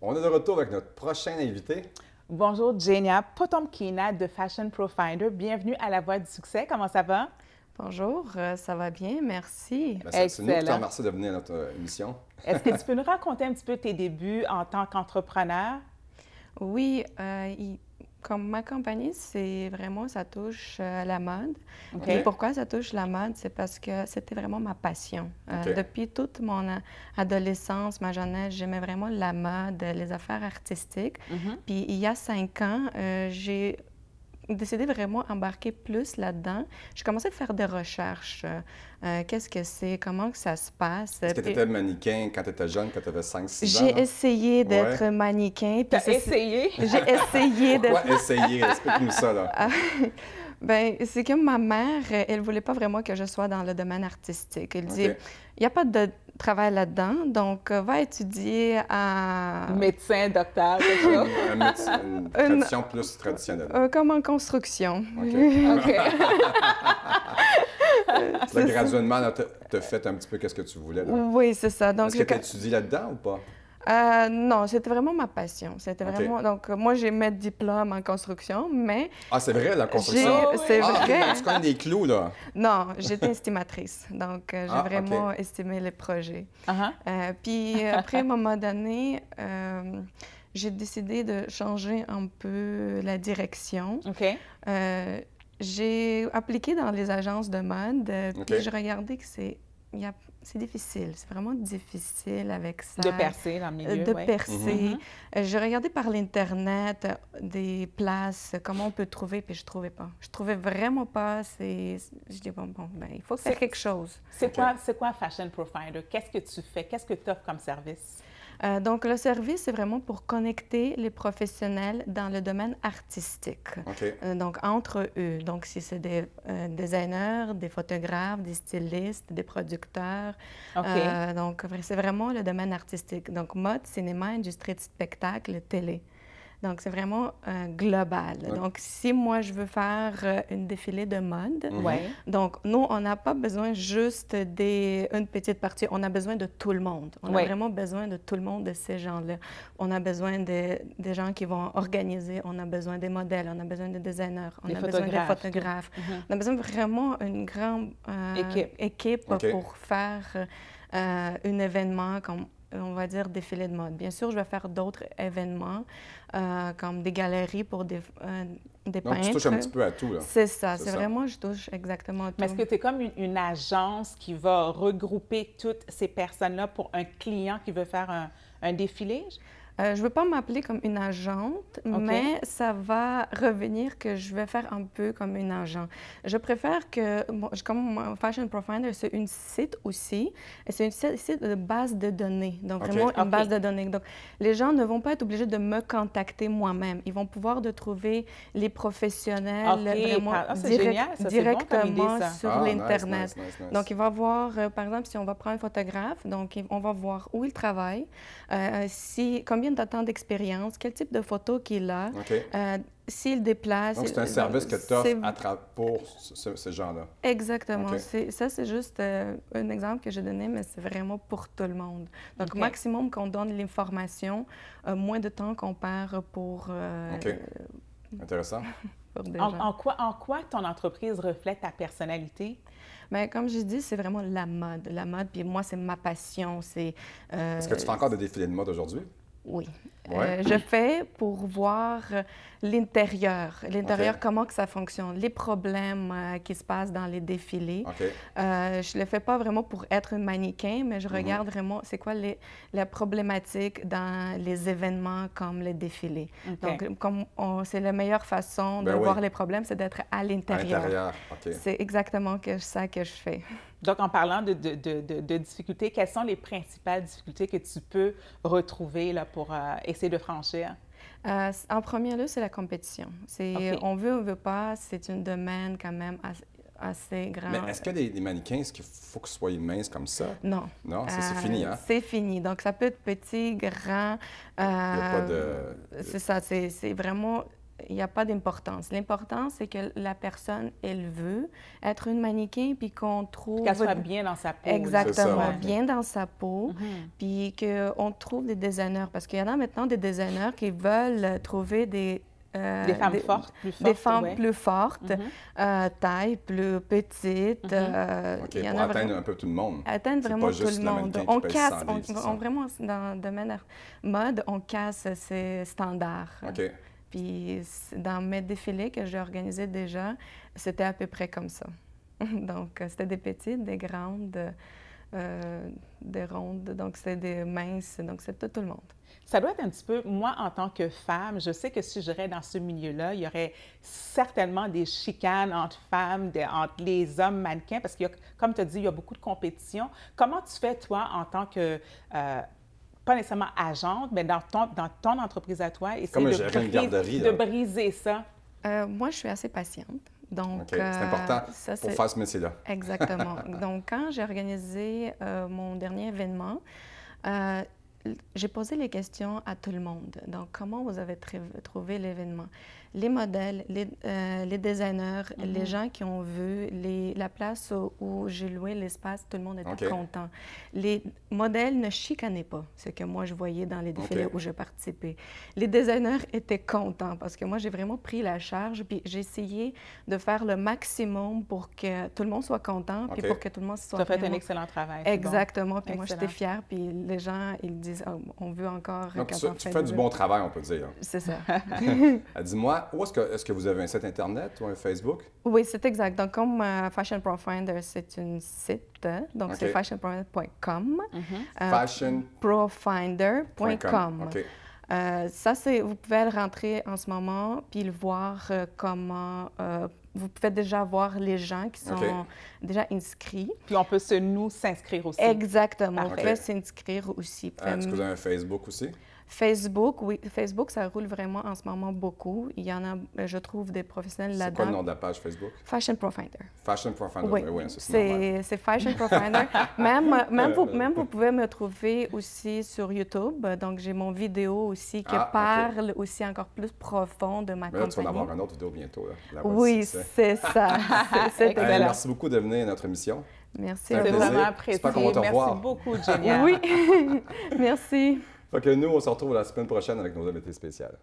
On est de retour avec notre prochaine invité. Bonjour Jenia Potomkina de Fashion Profinder. Bienvenue à La Voix du Succès. Comment ça va? Bonjour, euh, ça va bien, merci. Ben, c'est nous de venir à notre euh, émission. Est-ce que tu peux nous raconter un petit peu tes débuts en tant qu'entrepreneur? Oui, euh, comme ma compagnie, c'est vraiment, ça touche euh, la mode. pourquoi ça touche la mode? C'est parce que c'était vraiment ma passion. Euh, depuis toute mon euh, adolescence, ma jeunesse, j'aimais vraiment la mode, les affaires artistiques. Mm-hmm. Puis il y a cinq ans, j'ai décidé vraiment embarquer plus là-dedans, j'ai commencé à faire des recherches. Euh, qu'est-ce que c'est? Comment que ça se passe? Est-ce que tu étais mannequin quand tu étais jeune, quand tu avais 5-6 ans? J'ai essayé d'être mannequin. T'as essayé? J'ai essayé d'être... Pourquoi essayer? Explique-nous ça, là. Ah, ben, c'est que ma mère, euh, elle voulait pas vraiment que je sois dans le domaine artistique. Elle dit, il n'y a pas de travail là-dedans, donc euh, va étudier à... Médecin, docteur, quelque une, une tradition plus traditionnelle. Euh, comme en construction. OK. Ben, là, graduellement, tu as fait un petit peu qu'est-ce que tu voulais. Là. Oui, c'est ça. Donc, Est-ce que tu étudies là-dedans ou pas? Euh, non, c'était vraiment ma passion. C'était vraiment. Donc, moi, j'ai mes diplômes en construction, mais. Ah, c'est vrai, la construction? C'est oh, ah, vrai. Tu connais des clous, là? Non, j'étais estimatrice. Donc, euh, j'ai ah, vraiment estimé les projets. Ah, ah. Euh, puis, après, à un moment donné, j'ai décidé de changer un peu la direction. OK. j'ai appliqué dans les agences de mode, puis je regardais que c'est c'est difficile. C'est vraiment difficile avec ça. De percer dans le milieu. Euh, de percer. Mhm. Euh, j'ai regardé Je regardais par l'Internet euh, des places, comment on peut trouver, puis je ne trouvais pas. Je ne trouvais vraiment pas. Je dis, bon, bon, ben, il faut faire quelque chose. C'est quoi, quoi Fashion Profiler? Qu'est-ce que tu fais? Qu'est-ce que tu offres comme service? Euh, donc, le service, c'est vraiment pour connecter les professionnels dans le domaine artistique. Euh, donc, entre eux. Donc, si c'est des euh, designers, des photographes, des stylistes, des producteurs. donc, c'est vraiment le domaine artistique. Donc, mode, cinéma, industrie de spectacle, télé. Donc, c'est vraiment euh, global. Donc, si moi, je veux faire euh, une défilé de mode, mhm. donc, nous, on n'a pas besoin juste d'une petite partie. On a besoin de tout le monde. On a vraiment besoin de tout le monde, de ces gens-là. On a besoin des gens qui vont organiser. On a besoin des modèles. On a besoin des designers. On a besoin des photographes. Mhm. On a besoin vraiment d'une grande euh, équipe, équipe pour faire un événement comme euh, on va dire, défilé de mode. Bien sûr, je vais faire d'autres événements, euh, comme des galeries pour des, euh, Donc, tu touches un petit peu à tout, C'est ça. C'est vraiment, je touche exactement à tout. Mais est-ce que tu es comme une, agence qui va regrouper toutes ces personnes-là pour un client qui veut faire un défilé? Euh, je ne veux pas m'appeler comme une agente, mais ça va revenir que je vais faire un peu comme une agente. Je préfère que, je comme Fashion Profinder, c'est une site aussi, c'est une site de base de données, donc vraiment une base de données. Donc, les gens ne vont pas être obligés de me contacter moi-même. Ils vont pouvoir de trouver les professionnels ah, ah, génial. Ça, directement sur ah, l'Internet. donc, il va voir, euh, par exemple, si on va prendre un photographe, donc on va voir où il travaille, euh, si, combien combien temps d'expérience, quel type de photo qu'il a, euh, s'il déplace. Donc, c'est un euh, service que tu offres pour ces gens là Exactement. Ça, c'est juste euh, un exemple que j'ai donné, mais c'est vraiment pour tout le monde. Donc, maximum qu'on donne l'information, moins de temps qu'on perd pour. OK. Intéressant. en, quoi, en quoi ton entreprise reflète ta personnalité? Mais ben, comme je dit, c'est vraiment la mode. La mode, puis moi, c'est ma passion. C'est. Est-ce que tu fais encore des défilés de mode aujourd'hui? Oui. Euh, je fais pour voir l'intérieur, l'intérieur, comment que ça fonctionne, les problèmes euh, qui se passent dans les défilés. Euh, je ne le fais pas vraiment pour être une mannequin, mais je mhm. regarde vraiment c'est quoi les, la problématique dans les événements comme les défilés. Donc, c'est la meilleure façon ben de voir les problèmes, c'est d'être à l'intérieur. C'est exactement que ça que je fais. Donc, en parlant de, de, de, difficultés, quelles sont les principales difficultés que tu peux retrouver là, pour euh, essayer de franchir? Euh, en premier lieu, c'est la compétition. On veut ou on veut pas, c'est une domaine quand même assez, assez grand. Mais est-ce qu'il que des, des mannequins, est-ce qu'il faut que ce soit mince comme ça? Non. Non, c'est fini, hein? Euh, c'est fini. Donc, ça peut être petit, grand. Il n'y a pas de... C'est ça, c'est vraiment il n'y a pas d'importance. L'important, c'est que la personne, elle veut être une mannequin, puis qu'on trouve... Qu'elle soit bien dans sa peau. Exactement, bien dans sa peau, mhm. puis qu'on trouve des designers. Parce qu'il y en a maintenant des designers qui veulent trouver des... Euh, des femmes fortes, plus fortes. Des femmes plus fortes, mhm. euh, taille plus petite. Mm en atteindre vraiment... un peu tout le monde. Atteindre vraiment tout le monde. On casse, vraiment, dans le domaine mode, on casse ces standards. Puis dans mes défilés que j'ai organisés déjà, c'était à peu près comme ça. Donc, euh, c'était des petites, des grandes, euh, des rondes, donc c'était des minces, donc c'était tout le monde. Ça doit être un petit peu, moi en tant que femme, je sais que si j'irais dans ce milieu-là, il y aurait certainement des chicanes entre femmes, entre les hommes mannequins, parce qu'il y a, comme tu as dit, il y a beaucoup de compétition. Comment tu fais, toi, en tant que... Euh, pas nécessairement agente, mais dans ton, entreprise à toi, essayer de, briser, ça? Euh, moi, je suis assez patiente. Donc, c'est euh, important pour faire ce métier-là. Exactement. Donc, quand j'ai organisé euh, mon dernier événement, j'ai posé les questions à tout le monde. Donc, comment vous avez trouvé l'événement? les modèles, les, euh, designers, mhm. les gens qui ont vu, les, la place où, j'ai loué l'espace, tout le monde était content. Les modèles ne chicanaient pas, ce que moi je voyais dans les défilés où je participais. Les designers étaient contents parce que moi j'ai vraiment pris la charge, puis j'ai essayé de faire le maximum pour que tout le monde soit content, puis pour que tout le monde soit. Tu as fait un excellent travail. Exactement, puis moi j'étais fière, puis les gens ils disent oh, on veut encore. Donc, tu, tu fais du bon travail, on peut dire. C'est ça. Dis-moi, est-ce que, vous avez un site Internet ou un Facebook? Oui, c'est exact. Donc, comme euh, Fashion Profinder, c'est une site, hein? donc c'est fashionprofinder.com. fashionprofinder.com. Mhm. Euh, euh, ça, c'est, vous pouvez le rentrer en ce moment, puis le voir comment. vous pouvez déjà voir les gens qui sont déjà inscrits. Puis on peut nous s'inscrire aussi. Exactement. On peut s'inscrire aussi. Est-ce que vous avez un Facebook aussi? Facebook, oui, Facebook, ça roule vraiment en ce moment beaucoup. Il y en a, euh, je trouve, des professionnels là-dedans. C'est quoi le nom de la page Facebook? Fashion Profinder. Fashion Profinder, oui, ben oui hein, c'est C'est Fashion Profinder. même, vous, euh, pouvez me trouver aussi sur YouTube. Donc, j'ai mon vidéo aussi qui ah, parle aussi encore plus profond de ma Mais ben là, compagnie. Tu vas en avoir une autre vidéo bientôt. oui, c'est ça. merci beaucoup de venir à notre émission. Merci. C'est vraiment apprécié. Merci beaucoup, génial. oui. merci. Fait que nous, on se retrouve la semaine prochaine avec nos invités spéciales.